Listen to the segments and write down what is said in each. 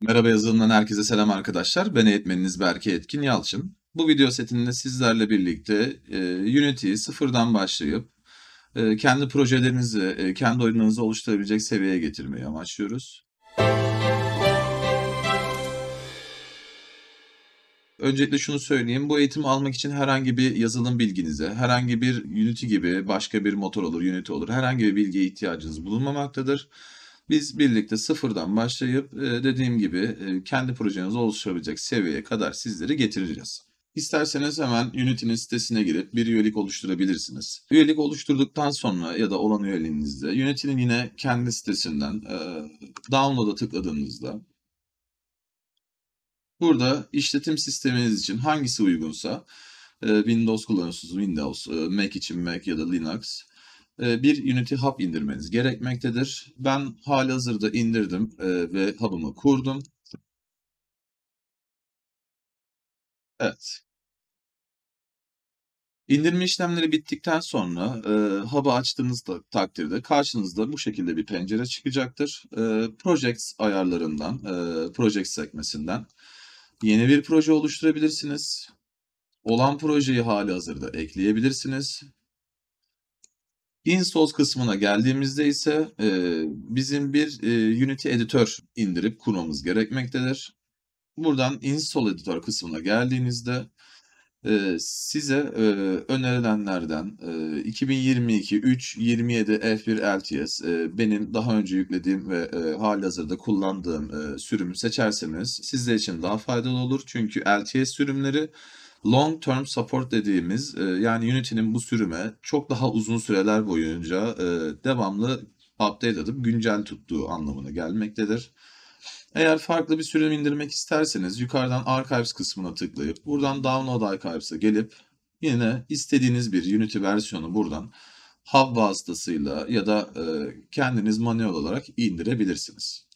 Merhaba yazılımdan herkese selam arkadaşlar. Ben eğitmeniniz Berke Etkin Yalçın. Bu video setinde sizlerle birlikte e, Unity'yi sıfırdan başlayıp e, kendi projelerinizi, e, kendi oyunlarınızı oluşturabilecek seviyeye getirmeyi amaçlıyoruz. Öncelikle şunu söyleyeyim. Bu eğitimi almak için herhangi bir yazılım bilginize, herhangi bir Unity gibi başka bir motor olur, Unity olur, herhangi bir bilgiye ihtiyacınız bulunmamaktadır. Biz birlikte sıfırdan başlayıp e, dediğim gibi e, kendi projeniz oluşabilecek seviyeye kadar sizleri getireceğiz. İsterseniz hemen Unity'nin sitesine girip bir üyelik oluşturabilirsiniz. Üyelik oluşturduktan sonra ya da olan üyeliğinizde Unity'nin yine kendi sitesinden e, download'a tıkladığınızda burada işletim sisteminiz için hangisi uygunsa Windows kullanıyorsunuz Windows, Mac için Mac ya da Linux e, bir Unity Hub indirmeniz gerekmektedir. Ben hali hazırda indirdim e, ve hub'ımı kurdum. Evet. İndirme işlemleri bittikten sonra e, hub'ı açtığınızda takdirde karşınızda bu şekilde bir pencere çıkacaktır. E, Projects ayarlarından, e, Projects sekmesinden yeni bir proje oluşturabilirsiniz. Olan projeyi hali hazırda ekleyebilirsiniz. Insource kısmına geldiğimizde ise e, bizim bir e, Unity Editor indirip kurmamız gerekmektedir. Buradan Install Editor kısmına geldiğinizde e, size e, önerilenlerden e, 2022 3 27 F1 LTS e, benim daha önce yüklediğim ve e, halihazırda kullandığım e, sürümü seçerseniz sizler için daha faydalı olur. Çünkü LTS sürümleri long term support dediğimiz e, yani Unity'nin bu sürüme çok daha uzun süreler boyunca e, devamlı update edip güncel tuttuğu anlamına gelmektedir. Eğer farklı bir sürüm indirmek isterseniz yukarıdan Archives kısmına tıklayıp buradan Download Archives'a gelip yine istediğiniz bir Unity versiyonu buradan hub vasıtasıyla ya da e, kendiniz manuel olarak indirebilirsiniz.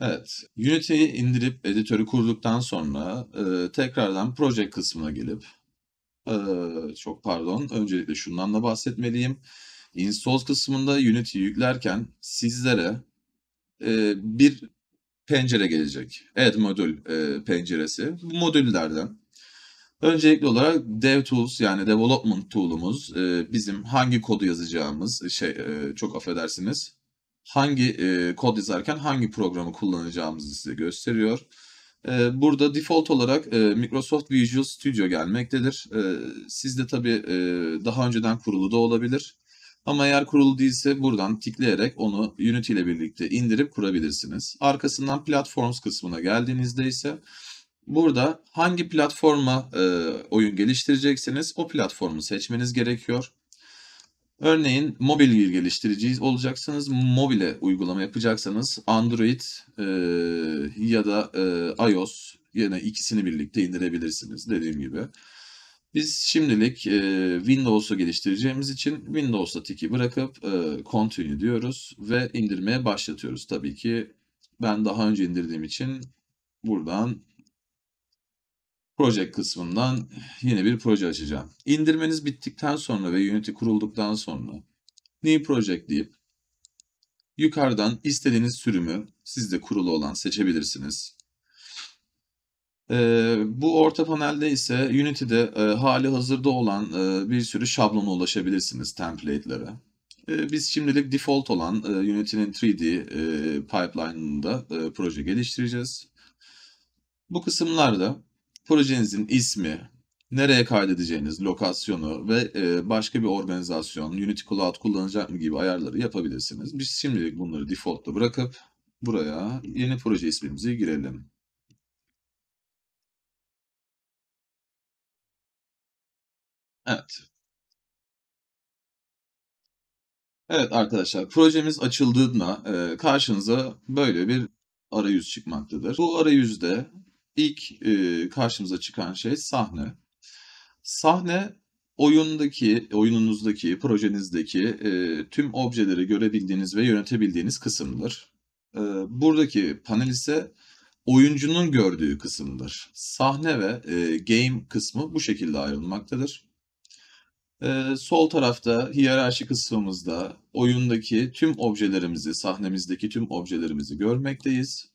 Evet, Unity'yi indirip editörü kurduktan sonra e, tekrardan proje kısmına gelip e, çok pardon, öncelikle şundan da bahsetmeliyim. Install kısmında Unity yüklerken sizlere e, bir pencere gelecek. Evet, modül e, penceresi. Modüllerden Öncelikli olarak DevTools yani Development Tool'umuz e, bizim hangi kodu yazacağımız şey e, çok affedersiniz hangi e, kod yazarken hangi programı kullanacağımızı size gösteriyor. E, burada default olarak e, Microsoft Visual Studio gelmektedir. E, sizde tabi e, daha önceden kurulu da olabilir. Ama eğer kurulu değilse buradan tıklayarak onu Unity ile birlikte indirip kurabilirsiniz. Arkasından Platforms kısmına geldiğinizde ise burada hangi platforma e, oyun geliştireceksiniz o platformu seçmeniz gerekiyor. Örneğin mobil bir geliştirici olacaksanız Mobile uygulama yapacaksanız Android e, ya da e, iOS yine ikisini birlikte indirebilirsiniz dediğim gibi. Biz şimdilik e, Windows'u geliştireceğimiz için Windows'a tiki bırakıp e, continue diyoruz ve indirmeye başlatıyoruz. Tabii ki ben daha önce indirdiğim için buradan proje kısmından yeni bir proje açacağım. İndirmeniz bittikten sonra ve Unity kurulduktan sonra New Project deyip yukarıdan istediğiniz sürümü sizde kurulu olan seçebilirsiniz. Ee, bu orta panelde ise Unity'de e, hali hazırda olan e, bir sürü şablona ulaşabilirsiniz template'lere. E, biz şimdilik default olan e, Unity'nin 3D e, pipeline'ında proje geliştireceğiz. Bu kısımlarda projenizin ismi, nereye kaydedeceğiniz lokasyonu ve e, başka bir organizasyon, Unity Cloud kullanacak mı gibi ayarları yapabilirsiniz. Biz şimdilik bunları default'ta bırakıp buraya yeni proje ismimizi girelim. Evet. Evet arkadaşlar projemiz açıldığında e, karşınıza böyle bir arayüz çıkmaktadır. Bu arayüzde ilk e, karşımıza çıkan şey sahne. Sahne oyundaki, oyununuzdaki, projenizdeki e, tüm objeleri görebildiğiniz ve yönetebildiğiniz kısımdır. E, buradaki panel ise oyuncunun gördüğü kısımdır. Sahne ve e, game kısmı bu şekilde ayrılmaktadır. E, sol tarafta hiyerarşi kısmımızda oyundaki tüm objelerimizi, sahnemizdeki tüm objelerimizi görmekteyiz.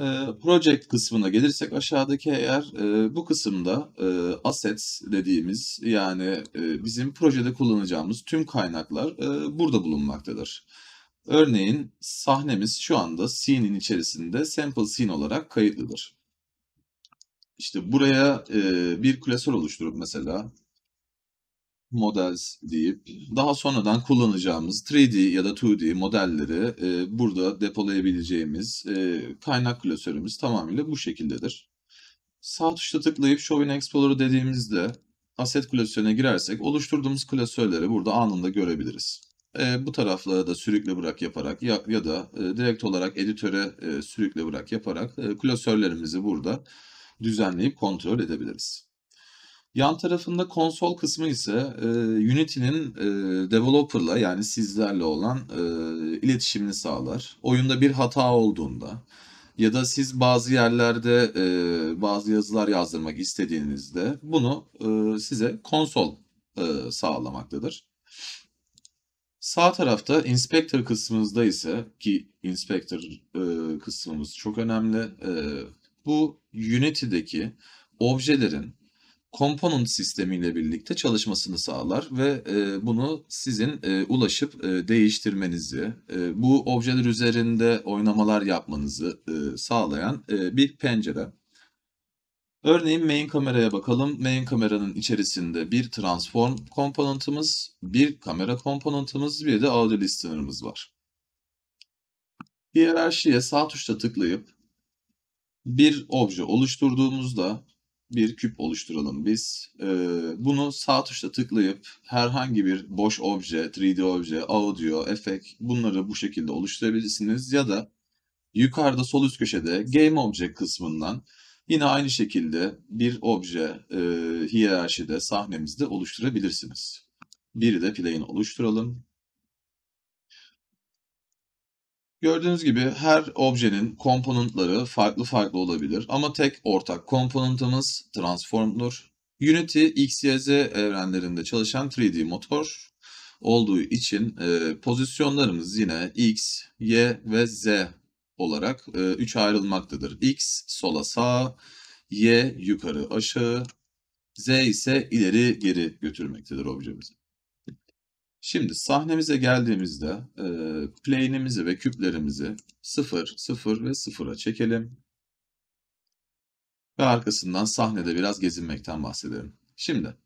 Ee, project kısmına gelirsek aşağıdaki eğer e, bu kısımda e, assets dediğimiz yani e, bizim projede kullanacağımız tüm kaynaklar burada bulunmaktadır. Örneğin sahnemiz şu anda scene'in içerisinde sample scene olarak kayıtlıdır. İşte buraya bir klasör oluşturup mesela Models deyip daha sonradan kullanacağımız 3D ya da 2D modelleri e, burada depolayabileceğimiz e, kaynak klasörümüz tamamıyla bu şekildedir. Sağ tuşla tıklayıp Show in Explorer dediğimizde Asset klasörüne girersek oluşturduğumuz klasörleri burada anında görebiliriz. E, bu taraflara da sürükle bırak yaparak ya, ya da e, direkt olarak editöre e, sürükle bırak yaparak e, klasörlerimizi burada düzenleyip kontrol edebiliriz. Yan tarafında konsol kısmı ise e, Unity'nin e, developer'la yani sizlerle olan e, iletişimini sağlar. Oyunda bir hata olduğunda ya da siz bazı yerlerde e, bazı yazılar yazdırmak istediğinizde bunu e, size konsol e, sağlamaktadır. Sağ tarafta inspector kısmımızda ise ki inspector e, kısmımız çok önemli. E, bu Unity'deki objelerin component sistemiyle birlikte çalışmasını sağlar ve e, bunu sizin e, ulaşıp e, değiştirmenizi, e, bu objeler üzerinde oynamalar yapmanızı e, sağlayan e, bir pencere. Örneğin main kameraya bakalım. Main kameranın içerisinde bir transform komponentimiz, bir kamera komponentimiz, bir de audio listener'ımız var. Hiyerarşiye sağ tuşla tıklayıp bir obje oluşturduğumuzda bir küp oluşturalım biz. Ee, bunu sağ tuşla tıklayıp herhangi bir boş obje, 3D obje, audio, efekt bunları bu şekilde oluşturabilirsiniz. Ya da yukarıda sol üst köşede game obje kısmından yine aynı şekilde bir obje e, hiyerarşide sahnemizde oluşturabilirsiniz. Bir de plane oluşturalım. Gördüğünüz gibi her objenin komponentleri farklı farklı olabilir ama tek ortak komponentimiz transform'dur. Unity XYZ evrenlerinde çalışan 3D motor olduğu için e, pozisyonlarımız yine X, Y ve Z olarak 3 e, üç ayrılmaktadır. X sola sağ, Y yukarı aşağı, Z ise ileri geri götürmektedir objemizi. Şimdi sahnemize geldiğimizde e, plane'imizi ve küplerimizi 0, 0 ve 0'a çekelim. Ve arkasından sahnede biraz gezinmekten bahsedelim. Şimdi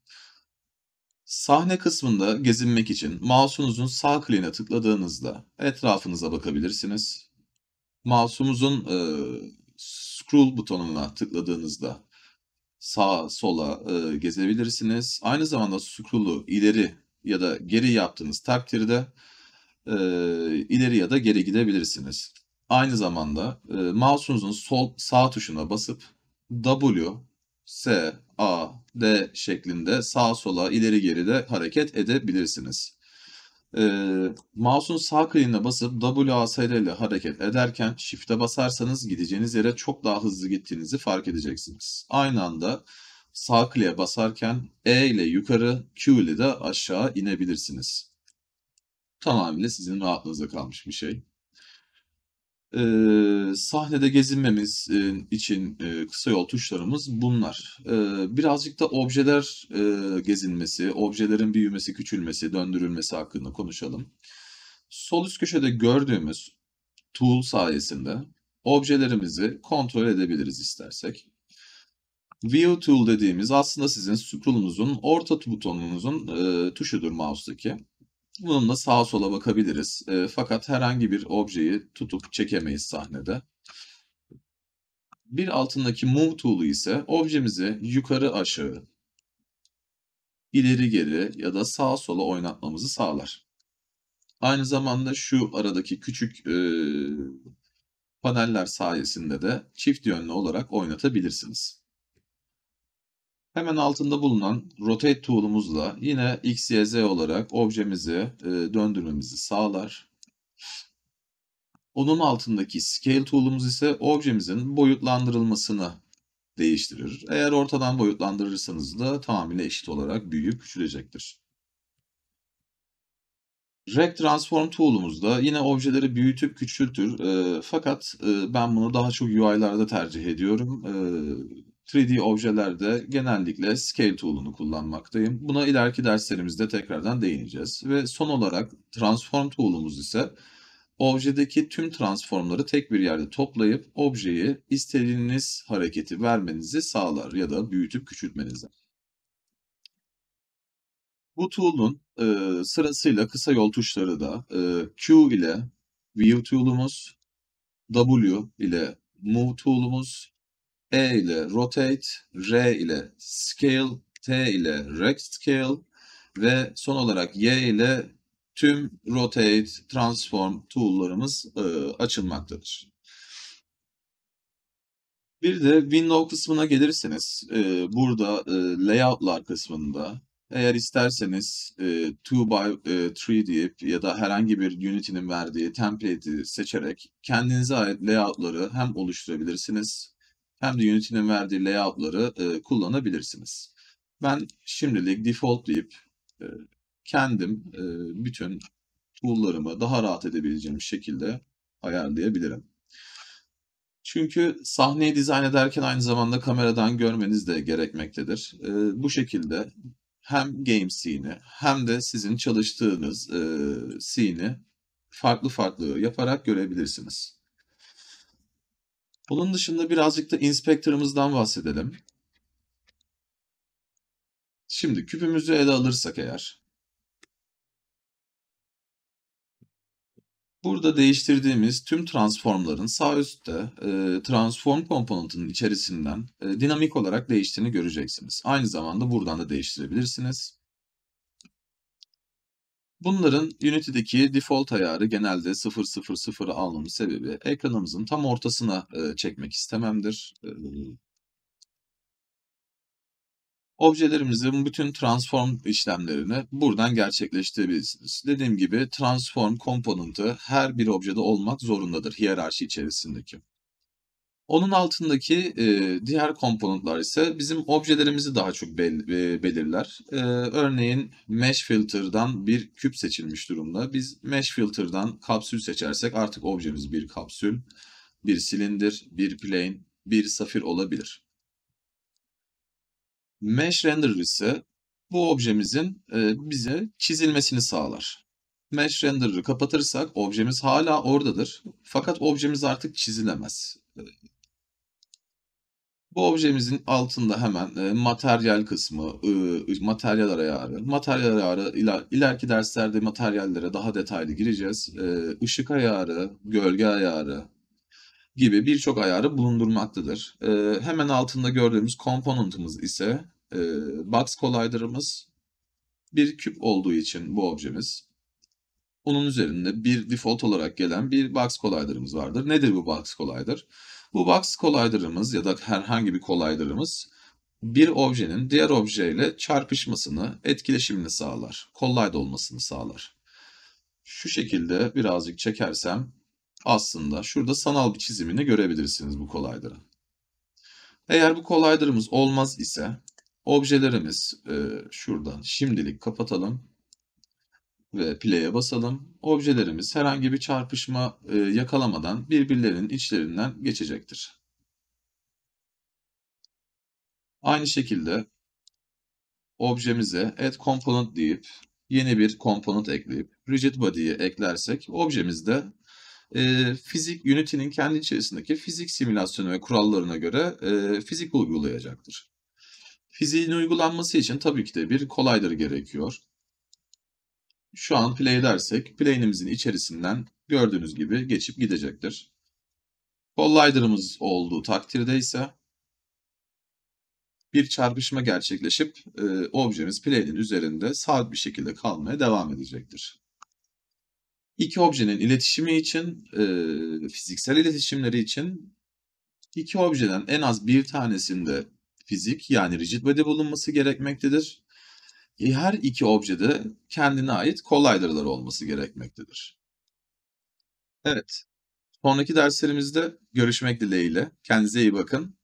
sahne kısmında gezinmek için mouse'unuzun sağ kliğine tıkladığınızda etrafınıza bakabilirsiniz. Mouse'umuzun e, scroll butonuna tıkladığınızda sağa sola e, gezebilirsiniz. Aynı zamanda scroll'u ileri ya da geri yaptığınız takdirde e, ileri ya da geri gidebilirsiniz. Aynı zamanda e, mouse'unuzun sol sağ tuşuna basıp W, S, A, D şeklinde sağ sola ileri geri de hareket edebilirsiniz. E, mouse'un sağ kıyına basıp W A S WASD ile hareket ederken shift'e basarsanız gideceğiniz yere çok daha hızlı gittiğinizi fark edeceksiniz. Aynı anda sağ kliğe basarken E ile yukarı, Q ile de aşağı inebilirsiniz. Tamamıyla sizin rahatlığınıza kalmış bir şey. Ee, sahnede gezinmemiz e, için e, kısa yol tuşlarımız bunlar. Ee, birazcık da objeler e, gezinmesi, objelerin büyümesi, küçülmesi, döndürülmesi hakkında konuşalım. Sol üst köşede gördüğümüz tool sayesinde objelerimizi kontrol edebiliriz istersek. View Tool dediğimiz aslında sizin scroll'unuzun orta butonunuzun e, tuşudur mouse'daki. Bununla sağa sola bakabiliriz. E, fakat herhangi bir objeyi tutup çekemeyiz sahnede. Bir altındaki Move Tool'u ise objemizi yukarı aşağı, ileri geri ya da sağa sola oynatmamızı sağlar. Aynı zamanda şu aradaki küçük e, paneller sayesinde de çift yönlü olarak oynatabilirsiniz. Hemen altında bulunan Rotate tool'umuzla yine X, Y, Z olarak objemizi e, döndürmemizi sağlar. Onun altındaki Scale tool'umuz ise objemizin boyutlandırılmasını değiştirir. Eğer ortadan boyutlandırırsanız da tamamıyla eşit olarak büyüyüp küçülecektir. Rec Transform tool'umuzda yine objeleri büyütüp küçültür. E, fakat e, ben bunu daha çok UI'larda tercih ediyorum. E, 3D objelerde genellikle Scale tool'unu kullanmaktayım. Buna ileriki derslerimizde tekrardan değineceğiz. Ve son olarak Transform tool'umuz ise objedeki tüm transformları tek bir yerde toplayıp objeyi istediğiniz hareketi vermenizi sağlar ya da büyütüp küçültmenizi. Bu tool'un e, sırasıyla kısa yol tuşları da e, Q ile View tool'umuz, W ile Move tool'umuz e ile rotate, R ile scale, T ile rect scale ve son olarak Y ile tüm rotate, transform tool'larımız e, açılmaktadır. Bir de window kısmına gelirseniz e, burada e, layout'lar kısmında eğer isterseniz e, 2x3 e, deyip ya da herhangi bir Unity'nin verdiği template'i seçerek kendinize ait layout'ları hem oluşturabilirsiniz hem de yönetimin verdiği layoutları e, kullanabilirsiniz. Ben şimdilik default deyip e, kendim e, bütün tool'larımı daha rahat edebileceğim şekilde ayarlayabilirim. Çünkü sahneyi dizayn ederken aynı zamanda kameradan görmeniz de gerekmektedir. E, bu şekilde hem game scene'i hem de sizin çalıştığınız e, scene'i farklı farklı yaparak görebilirsiniz. Bunun dışında birazcık da inspektörümüzden bahsedelim. Şimdi küpümüzü ele alırsak eğer. Burada değiştirdiğimiz tüm transformların sağ üstte e, transform komponentinin içerisinden e, dinamik olarak değiştiğini göreceksiniz. Aynı zamanda buradan da değiştirebilirsiniz. Bunların Unity'deki default ayarı genelde 000 almamın sebebi ekranımızın tam ortasına e, çekmek istememdir. E, objelerimizin bütün transform işlemlerini buradan gerçekleştirebilirsiniz. Dediğim gibi transform komponenti her bir objede olmak zorundadır hiyerarşi içerisindeki. Onun altındaki e, diğer komponentler ise bizim objelerimizi daha çok bel e, belirler. E, örneğin mesh filter'dan bir küp seçilmiş durumda. Biz mesh filter'dan kapsül seçersek artık objemiz bir kapsül, bir silindir, bir plane, bir safir olabilir. Mesh renderer ise bu objemizin e, bize çizilmesini sağlar. Mesh render'ı kapatırsak objemiz hala oradadır. Fakat objemiz artık çizilemez bu objemizin altında hemen e, materyal kısmı, e, materyal ayarı. Materyal ayarı iler, ileriki derslerde materyallere daha detaylı gireceğiz. E, ışık ayarı, gölge ayarı gibi birçok ayarı bulundurmaktadır. E, hemen altında gördüğümüz komponentimiz ise e, box collider'ımız bir küp olduğu için bu objemiz. Onun üzerinde bir default olarak gelen bir box collider'ımız vardır. Nedir bu box collider? Bu box kolaylarımız ya da herhangi bir kolaylarımız bir objenin diğer objeyle çarpışmasını, etkileşimini sağlar. Collide olmasını sağlar. Şu şekilde birazcık çekersem aslında şurada sanal bir çizimini görebilirsiniz bu collider'ın. Eğer bu kolaylarımız olmaz ise objelerimiz e, şuradan şimdilik kapatalım ve play'e basalım. Objelerimiz herhangi bir çarpışma e, yakalamadan birbirlerinin içlerinden geçecektir. Aynı şekilde objemize add component deyip yeni bir component ekleyip rigid body'yi eklersek objemizde e, fizik unity'nin kendi içerisindeki fizik simülasyonu ve kurallarına göre e, fizik uygulayacaktır. Fiziğin uygulanması için tabii ki de bir collider gerekiyor şu an play dersek plane'imizin içerisinden gördüğünüz gibi geçip gidecektir. Collider'ımız olduğu takdirde ise bir çarpışma gerçekleşip e, objemiz plane'in üzerinde sabit bir şekilde kalmaya devam edecektir. İki objenin iletişimi için, e, fiziksel iletişimleri için iki objeden en az bir tanesinde fizik yani rigid body bulunması gerekmektedir. E, her iki objede kendine ait collider'lar olması gerekmektedir. Evet, sonraki derslerimizde görüşmek dileğiyle. Kendinize iyi bakın.